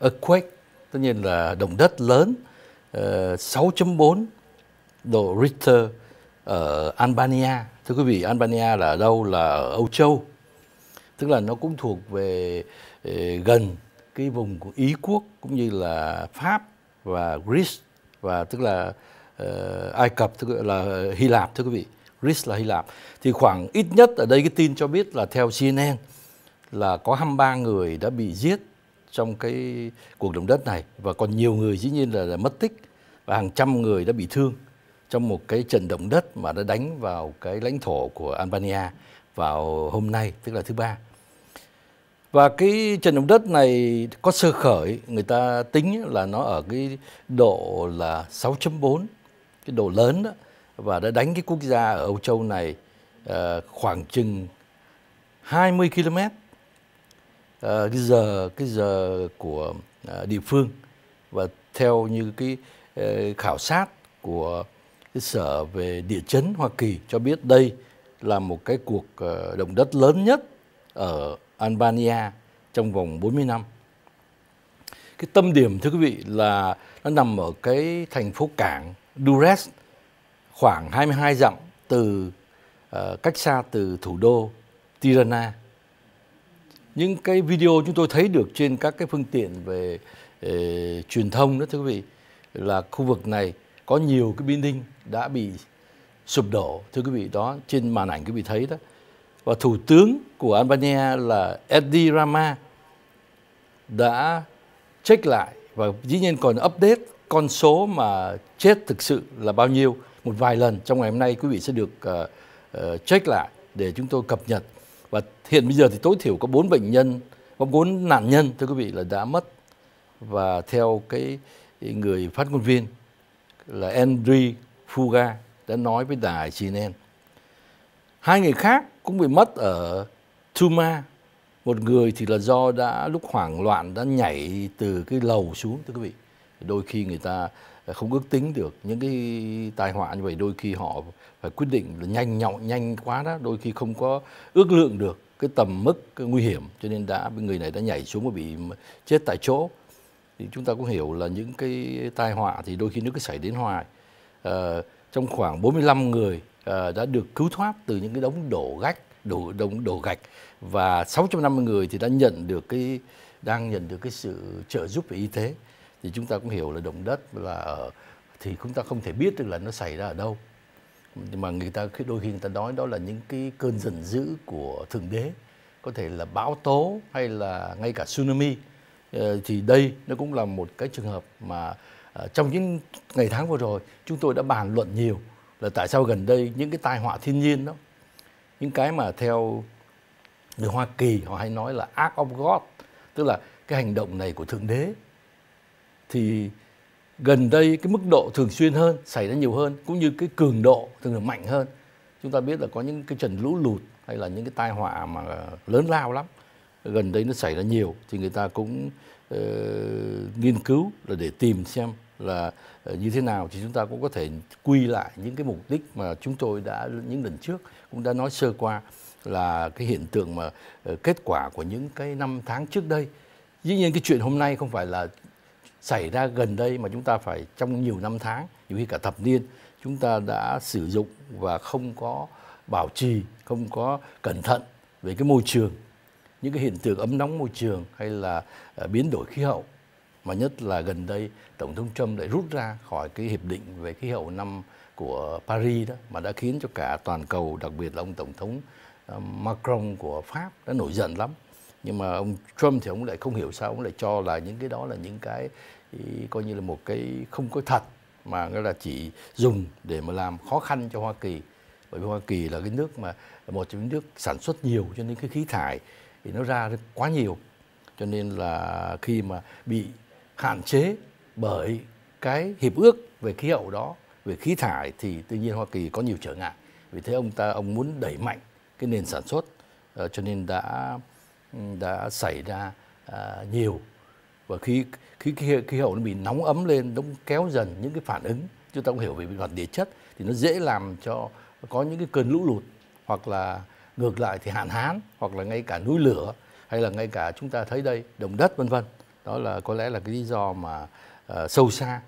Earthquake, tất nhiên là động đất lớn ờ, uh, 6.4 độ Richter ở Albania. Thưa quý vị, Albania là ở đâu? Là ở Âu Châu. Tức là nó cũng thuộc về uh, gần cái vùng của Ý quốc cũng như là Pháp và Greece và tức là uh, Ai Cập tức là Hy Lạp thưa quý vị. Greece là Hy Lạp. Thì khoảng ít nhất ở đây cái tin cho biết là theo CNN là có 23 người đã bị giết trong cái cuộc động đất này và còn nhiều người dĩ nhiên là, là mất tích và hàng trăm người đã bị thương trong một cái trận động đất mà đã đánh vào cái lãnh thổ của Albania vào hôm nay tức là thứ ba và cái trận động đất này có sơ khởi người ta tính là nó ở cái độ là 6.4 cái độ lớn đó và đã đánh cái quốc gia ở Âu Châu này uh, khoảng chừng 20 km Ờ, cái giờ cái giờ của ờ, địa phương và theo như cái ờ, khảo sát của cái sở về địa chấn Hoa Kỳ cho biết đây là một cái cuộc động đất lớn nhất ở Albania trong vòng 40 năm. Cái tâm điểm thưa quý vị là nó nằm ở cái thành phố cảng Durres khoảng 22 dặm từ uh, cách xa từ thủ đô Tirana những cái video chúng tôi thấy được trên các cái phương tiện về eh, truyền thông đó thưa quý vị là khu vực này có nhiều cái đinh đã bị sụp đổ thưa quý vị đó trên màn ảnh quý vị thấy đó và thủ tướng của Albania là Edi Rama đã check lại và dĩ nhiên còn update con số mà chết thực sự là bao nhiêu một vài lần trong ngày hôm nay quý vị sẽ được uh, uh, check lại để chúng tôi cập nhật và hiện bây giờ thì tối thiểu có bốn bệnh nhân có bốn nạn nhân thưa quý vị là đã mất và theo cái người phát ngôn viên là Andriy Fuga đã nói với đài CNN hai người khác cũng bị mất ở Tuma một người thì là do đã lúc hoảng loạn đã nhảy từ cái lầu xuống thưa quý vị đôi khi người ta ờ, không ước tính được những cái tai họa như vậy đôi khi họ phải quyết định là nhanh nhọn nhanh quá đó đôi khi không có ước lượng được cái tầm mức cái nguy hiểm cho nên đã người này đã nhảy xuống và bị chết tại chỗ thì chúng ta cũng hiểu là những cái tai họa thì đôi khi nó cứ xảy đến hoài à, trong khoảng 45 người à, đã được cứu thoát từ những cái đống đổ gạch đổ đống đổ gạch và 650 người thì đã nhận được cái đang nhận được cái sự trợ giúp về y tế thì chúng ta cũng hiểu là động đất là ở thì chúng ta không thể biết được là nó xảy ra ở đâu mà người ta đôi khi người ta nói đó là những cái cơn giận dữ của thượng đế có thể là bão tố hay là ngay cả tsunami ờ, thì đây nó cũng là một cái trường hợp mà ờ, trong những ngày tháng vừa rồi chúng tôi đã bàn luận nhiều là tại sao gần đây những cái tai họa thiên nhiên đó những cái mà theo người Hoa Kỳ họ hay nói là act of God tức là cái hành động này của thượng đế thì gần đây cái mức độ thường xuyên hơn xảy ra nhiều hơn cũng như cái cường độ thường là mạnh hơn chúng ta biết là có những cái trận lũ lụt hay là những cái tai họa mà lớn lao lắm gần đây nó xảy ra nhiều thì người ta cũng uh, nghiên cứu là để tìm xem là ờ, như thế nào thì chúng ta cũng có thể quy lại những cái mục đích mà chúng tôi đã những lần trước cũng đã nói sơ qua là cái hiện tượng mà ờ, kết quả của những cái năm tháng trước đây dĩ nhiên cái chuyện hôm nay không phải là xảy ra gần đây mà chúng ta phải trong nhiều năm tháng, nhiều khi cả thập niên chúng ta đã sử dụng và không có bảo trì, không có cẩn thận về cái môi trường, những cái hiện tượng ấm nóng môi trường hay là à, biến đổi khí hậu mà nhất là gần đây tổng thống Trump lại rút ra khỏi cái hiệp định về khí hậu năm của Paris đó mà đã khiến cho cả toàn cầu đặc biệt là ông tổng thống à, Macron của Pháp đã nổi giận lắm nhưng mà ông Trump thì ông lại không hiểu sao ông lại cho là những cái đó là những cái ý, coi như là một cái không có thật mà nghĩa là chỉ dùng để mà làm khó khăn cho Hoa Kỳ bởi vì Hoa Kỳ là cái nước mà một trong những nước sản xuất nhiều cho nên cái khí thải thì nó ra quá nhiều cho nên là khi mà bị hạn chế bởi cái hiệp ước về khí hậu đó về khí thải thì tự nhiên Hoa Kỳ có nhiều trở ngại vì thế ông ta ông muốn đẩy mạnh cái nền sản xuất ờ, cho nên đã đã xảy ra à, nhiều và khi khi khí, hậu nó bị nóng ấm lên nó kéo dần những cái phản ứng chúng ta không hiểu về mặt địa chất thì nó dễ làm cho có những cái cơn lũ lụt hoặc là ngược lại thì hạn hán hoặc là ngay cả núi lửa hay là ngay cả chúng ta thấy đây đồng đất vân vân đó là có lẽ là cái lý do mà uh, sâu xa